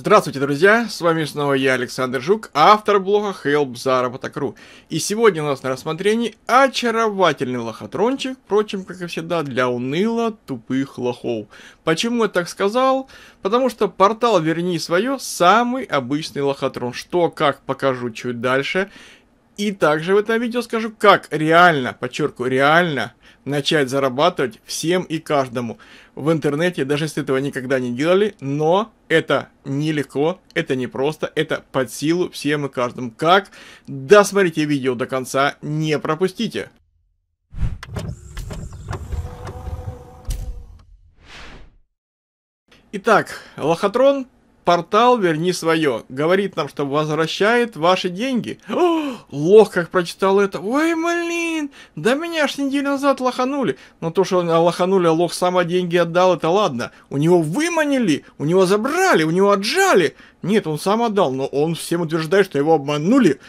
Здравствуйте, друзья! С вами снова я, Александр Жук, автор блога Help И сегодня у нас на рассмотрении очаровательный лохотрончик, впрочем, как и всегда, для уныло тупых лохов. Почему я так сказал? Потому что портал «Верни свое» самый обычный лохотрон. Что, как, покажу чуть дальше. И также в этом видео скажу, как реально, подчеркиваю, реально начать зарабатывать всем и каждому в интернете, даже если этого никогда не делали, но это нелегко, это не просто, это под силу всем и каждому. Как? Досмотрите видео до конца, не пропустите. Итак, Лохотрон портал «Верни свое». Говорит нам, что возвращает ваши деньги. О, лох как прочитал это. Ой, блин, да меня аж неделю назад лоханули. Но то, что лоханули, а лох сама деньги отдал, это ладно. У него выманили, у него забрали, у него отжали. Нет, он сам отдал, но он всем утверждает, что его обманули.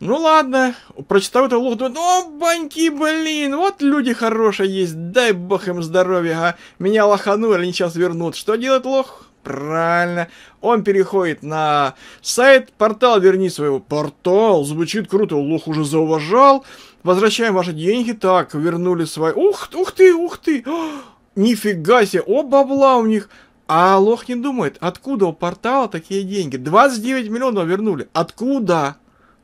Ну ладно, прочитал это лох, думает, о, баньки, блин, вот люди хорошие есть, дай бог им здоровья, а. Меня лоханули, они сейчас вернут. Что делать лох? Правильно. Он переходит на сайт, портал, верни своего. Портал, звучит круто, лох уже зауважал. Возвращаем ваши деньги. Так, вернули свои. Ух, ух ты, ух ты. О, а, нифига себе, о, бабла у них. А лох не думает, откуда у портала такие деньги? 29 миллионов вернули. Откуда?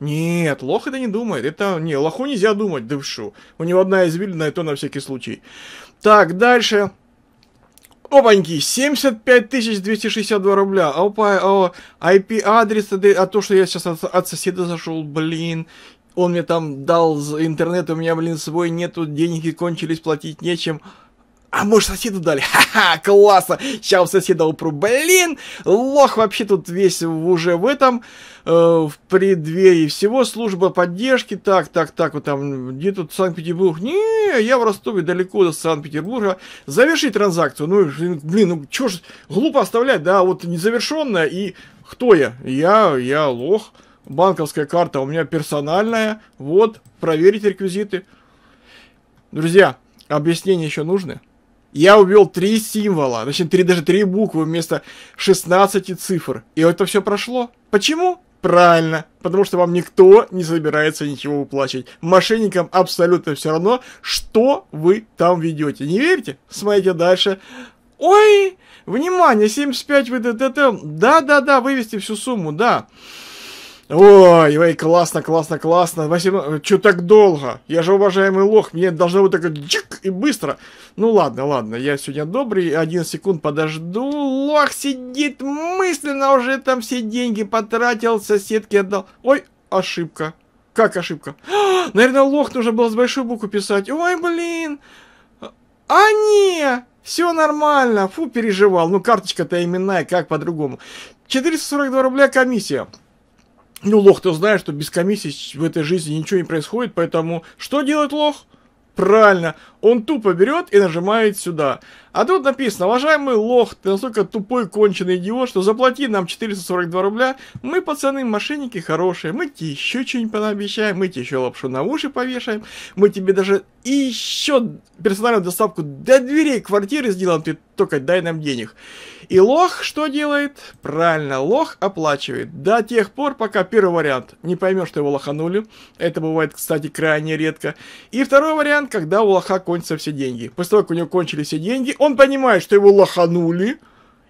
Нет, лох это не думает. Это не, лоху нельзя думать, дышу. У него одна извилина, и то на всякий случай. Так, дальше. Опаньки, 75 262 рубля. Опа, о, IP-адрес, а то, что я сейчас от, от соседа зашел, блин. Он мне там дал интернет, у меня, блин, свой нету, деньги кончились, платить нечем. А может соседу дали? Ха-ха, классно! Сейчас у соседа упру. Блин, лох вообще тут весь уже в этом, э, в преддверии всего. Служба поддержки, так, так, так, вот там, где тут Санкт-Петербург? Не, я в Ростове, далеко до Санкт-Петербурга. Заверши транзакцию. Ну, блин, ну чё ж, глупо оставлять, да, вот незавершенная и... Кто я? Я, я лох. Банковская карта у меня персональная. Вот, проверить реквизиты. Друзья, объяснения еще нужны? Я убил три символа, точнее, три, даже три буквы вместо 16 цифр. И это все прошло. Почему? Правильно, потому что вам никто не собирается ничего уплачивать. Мошенникам абсолютно все равно, что вы там ведете. Не верите? Смотрите дальше. Ой, внимание, 75 ВДТТ. Да-да-да, вывести всю сумму, да. Ой, ой, классно, классно, классно. 18... Че так долго? Я же уважаемый лох, мне должно быть так чик и быстро. Ну ладно, ладно, я сегодня добрый, один секунд подожду. Лох сидит мысленно, уже там все деньги потратил, соседки отдал. Ой, ошибка. Как ошибка? А, наверное, лох нужно было с большой буквы писать. Ой, блин. А не, все нормально. Фу, переживал. Ну, карточка-то именная, как по-другому. 442 рубля комиссия. Ну, лох-то знает, что без комиссии в этой жизни ничего не происходит, поэтому что делает лох? Правильно, он тупо берет и нажимает сюда. А тут написано, уважаемый лох, ты настолько тупой конченый идиот, что заплати нам 442 рубля, мы, пацаны, мошенники хорошие, мы тебе еще что-нибудь понаобещаем, мы тебе еще лапшу на уши повешаем, мы тебе даже еще персональную доставку до дверей квартиры сделаем, ты только дай нам денег. И лох что делает? Правильно, лох оплачивает. До тех пор, пока первый вариант не поймет, что его лоханули. Это бывает, кстати, крайне редко. И второй вариант, когда у лоха кончатся все деньги. После того, как у него кончились все деньги, он понимает, что его лоханули.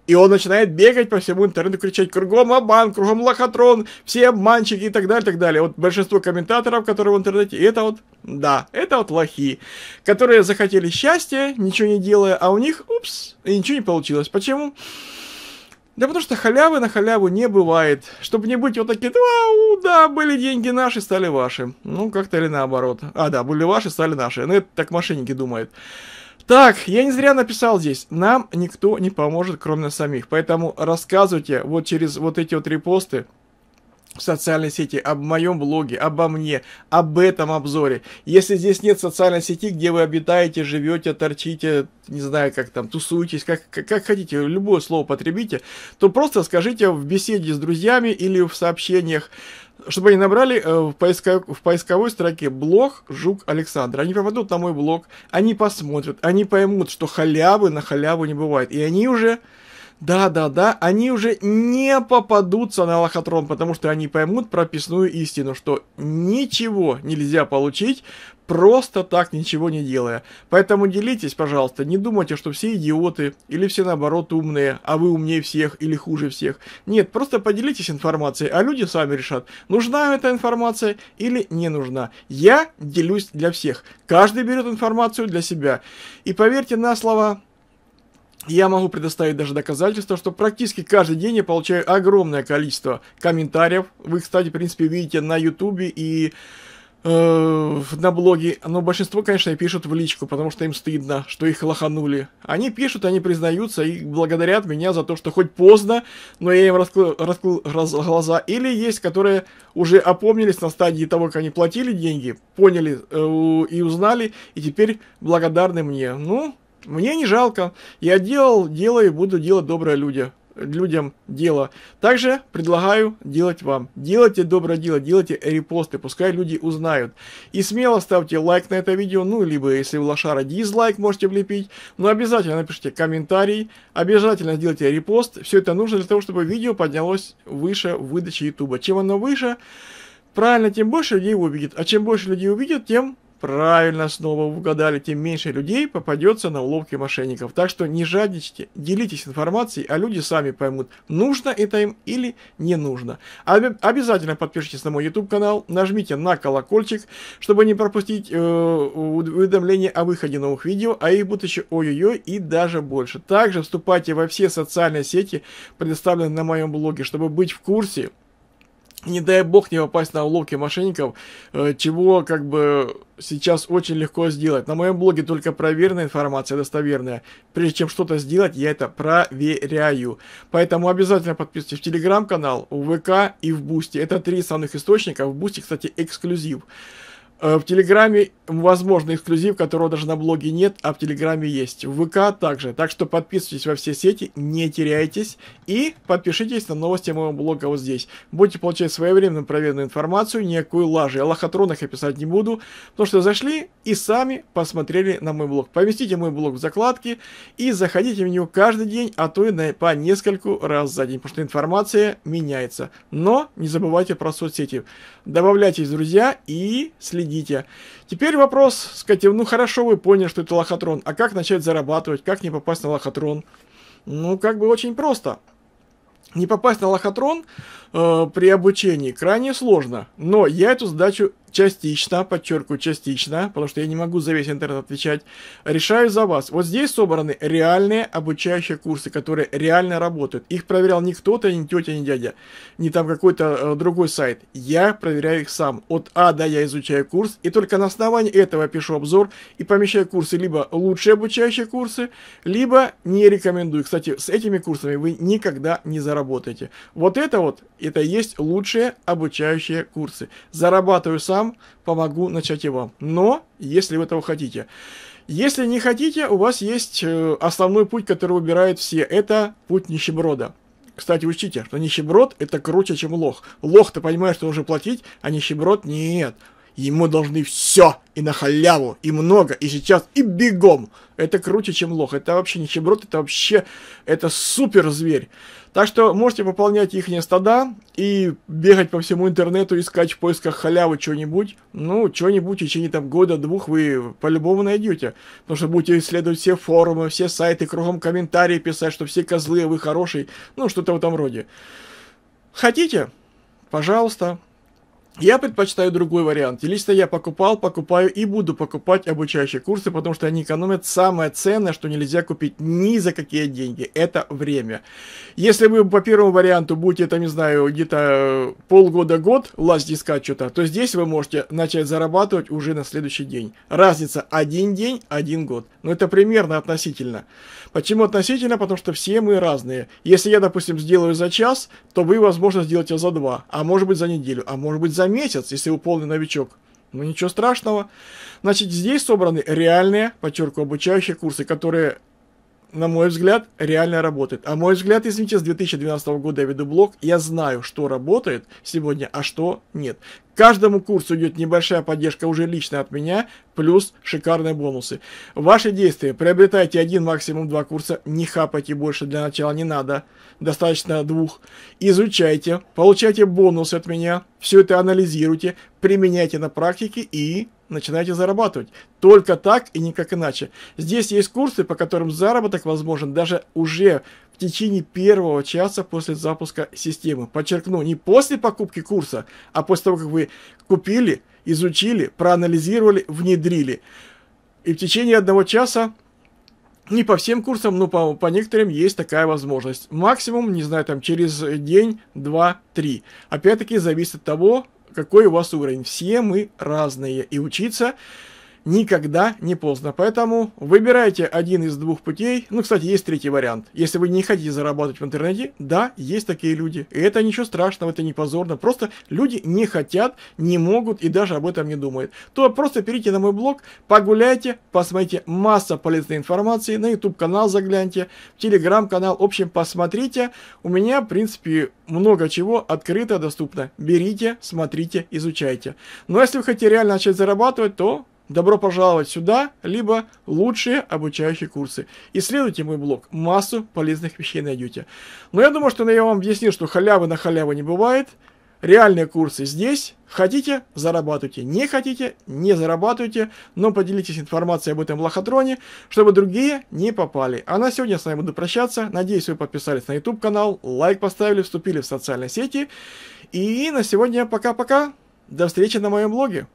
И он начинает бегать по всему интернету, кричать «Кругом обман! Кругом лохотрон! Все обманщики!» и так далее, и так далее. Вот большинство комментаторов, которые в интернете, это вот, да, это вот лохи, которые захотели счастья, ничего не делая, а у них, упс, и ничего не получилось. Почему? Да потому что халявы на халяву не бывает. Чтобы не быть вот такие, вау, да, были деньги наши, стали ваши. Ну, как-то или наоборот. А, да, были ваши, стали наши. Ну, это так мошенники думают. Так, я не зря написал здесь. Нам никто не поможет, кроме нас самих. Поэтому рассказывайте вот через вот эти вот репосты, в социальной сети, об моем блоге, обо мне, об этом обзоре. Если здесь нет социальной сети, где вы обитаете, живете, торчите, не знаю, как там, тусуетесь, как, как, хотите, любое слово потребите, то просто скажите в беседе с друзьями или в сообщениях, чтобы они набрали э, в, поиска, в поисковой строке блог Жук Александр. Они попадут на мой блог, они посмотрят, они поймут, что халявы на халяву не бывает. И они уже да-да-да, они уже не попадутся на лохотрон, потому что они поймут прописную истину, что ничего нельзя получить, просто так ничего не делая. Поэтому делитесь, пожалуйста, не думайте, что все идиоты или все наоборот умные, а вы умнее всех или хуже всех. Нет, просто поделитесь информацией, а люди сами решат, нужна эта информация или не нужна. Я делюсь для всех. Каждый берет информацию для себя. И поверьте на слово, я могу предоставить даже доказательства, что практически каждый день я получаю огромное количество комментариев. Вы, кстати, в принципе, видите на ютубе и э, на блоге. Но большинство, конечно, пишут в личку, потому что им стыдно, что их лоханули. Они пишут, они признаются и благодарят меня за то, что хоть поздно, но я им раскрыл, раскрыл раз, глаза. Или есть, которые уже опомнились на стадии того, как они платили деньги, поняли э, и узнали, и теперь благодарны мне. Ну, мне не жалко. Я делал дело и буду делать доброе люди людям дело. Также предлагаю делать вам. Делайте доброе дело, делайте репосты, пускай люди узнают. И смело ставьте лайк на это видео, ну, либо если вы лошара дизлайк можете влепить, но обязательно напишите комментарий, обязательно сделайте репост. Все это нужно для того, чтобы видео поднялось выше выдачи ютуба. Чем оно выше, правильно, тем больше людей увидит. А чем больше людей увидит, тем Правильно снова угадали, тем меньше людей попадется на уловки мошенников. Так что не жадничайте, делитесь информацией, а люди сами поймут, нужно это им или не нужно. Об- обязательно подпишитесь на мой YouTube канал, нажмите на колокольчик, чтобы не пропустить э- уведомления о выходе новых видео, а их будет еще ой-ой-ой и даже больше. Также вступайте во все социальные сети, предоставленные на моем блоге, чтобы быть в курсе не дай бог не попасть на уловки мошенников, э, чего как бы сейчас очень легко сделать. На моем блоге только проверенная информация, достоверная. Прежде чем что-то сделать, я это проверяю. Поэтому обязательно подписывайтесь в телеграм-канал, в ВК и в Бусти. Это три основных источника. В Бусти, кстати, эксклюзив. Э, в Телеграме, возможно, эксклюзив, которого даже на блоге нет, а в Телеграме есть. В ВК также. Так что подписывайтесь во все сети, не теряйтесь. И подпишитесь на новости моего блога вот здесь. Будете получать своевременно проверенную информацию, никакую лажь. Я лохотронах я не буду, потому что зашли и сами посмотрели на мой блог. Поместите мой блог в закладки и заходите в него каждый день, а то и на, по нескольку раз за день, потому что информация меняется. Но не забывайте про соцсети. Добавляйтесь, друзья, и следите Идите. Теперь вопрос, скажите, ну хорошо, вы поняли, что это лохотрон. А как начать зарабатывать? Как не попасть на лохотрон? Ну, как бы очень просто. Не попасть на лохотрон э, при обучении крайне сложно, но я эту задачу частично, подчеркиваю, частично, потому что я не могу за весь интернет отвечать, решаю за вас. Вот здесь собраны реальные обучающие курсы, которые реально работают. Их проверял не кто-то, не тетя, не дядя, не там какой-то э, другой сайт. Я проверяю их сам. От А до я изучаю курс, и только на основании этого я пишу обзор и помещаю курсы либо лучшие обучающие курсы, либо не рекомендую. Кстати, с этими курсами вы никогда не заработаете. Вот это вот это и есть лучшие обучающие курсы. Зарабатываю сам, помогу начать его. Но, если вы этого хотите. Если не хотите, у вас есть э, основной путь, который выбирают все. Это путь нищеброда. Кстати, учтите, что нищеброд это круче, чем лох. лох ты понимаешь, что уже платить, а нищеброд нет. Ему должны все, и на халяву, и много, и сейчас, и бегом. Это круче, чем лох. Это вообще нищеброд, это вообще, это супер зверь. Так что можете пополнять их стада и бегать по всему интернету, искать в поисках халявы что-нибудь. Ну, что-нибудь в течение там года-двух вы по-любому найдете. Потому что будете исследовать все форумы, все сайты, кругом комментарии писать, что все козлы, вы хороший. Ну, что-то в этом роде. Хотите? Пожалуйста, я предпочитаю другой вариант. И лично я покупал, покупаю и буду покупать обучающие курсы, потому что они экономят самое ценное, что нельзя купить ни за какие деньги. Это время. Если вы по первому варианту будете, там, не знаю, где-то полгода-год лазить искать что-то, то здесь вы можете начать зарабатывать уже на следующий день. Разница один день, один год. Но это примерно относительно. Почему относительно? Потому что все мы разные. Если я, допустим, сделаю за час, то вы, возможно, сделаете за два, а может быть за неделю, а может быть за месяц, если вы полный новичок. Ну ничего страшного. Значит, здесь собраны реальные, подчеркиваю, обучающие курсы, которые на мой взгляд, реально работает. А мой взгляд, извините, с 2012 года я веду блог, я знаю, что работает сегодня, а что нет. К каждому курсу идет небольшая поддержка уже лично от меня, плюс шикарные бонусы. Ваши действия. Приобретайте один, максимум два курса, не хапайте больше, для начала не надо, достаточно двух. Изучайте, получайте бонусы от меня, все это анализируйте, применяйте на практике и начинайте зарабатывать. Только так и никак иначе. Здесь есть курсы, по которым заработок возможен даже уже в течение первого часа после запуска системы. Подчеркну, не после покупки курса, а после того, как вы купили, изучили, проанализировали, внедрили. И в течение одного часа не по всем курсам, но по, по некоторым есть такая возможность. Максимум, не знаю, там через день, два, три. Опять-таки зависит от того, какой у вас уровень. Все мы разные, и учиться никогда не поздно. Поэтому выбирайте один из двух путей. Ну, кстати, есть третий вариант. Если вы не хотите зарабатывать в интернете, да, есть такие люди. И это ничего страшного, это не позорно. Просто люди не хотят, не могут и даже об этом не думают. То просто перейдите на мой блог, погуляйте, посмотрите масса полезной информации, на YouTube-канал загляньте, в Telegram-канал. В общем, посмотрите. У меня, в принципе, много чего открыто, доступно. Берите, смотрите, изучайте. Но если вы хотите реально начать зарабатывать, то Добро пожаловать сюда, либо лучшие обучающие курсы. Исследуйте мой блог, массу полезных вещей найдете. Но я думаю, что я вам объяснил, что халявы на халяву не бывает. Реальные курсы здесь. Хотите, зарабатывайте. Не хотите, не зарабатывайте. Но поделитесь информацией об этом лохотроне, чтобы другие не попали. А на сегодня я с вами буду прощаться. Надеюсь, вы подписались на YouTube канал, лайк поставили, вступили в социальные сети. И на сегодня пока-пока. До встречи на моем блоге.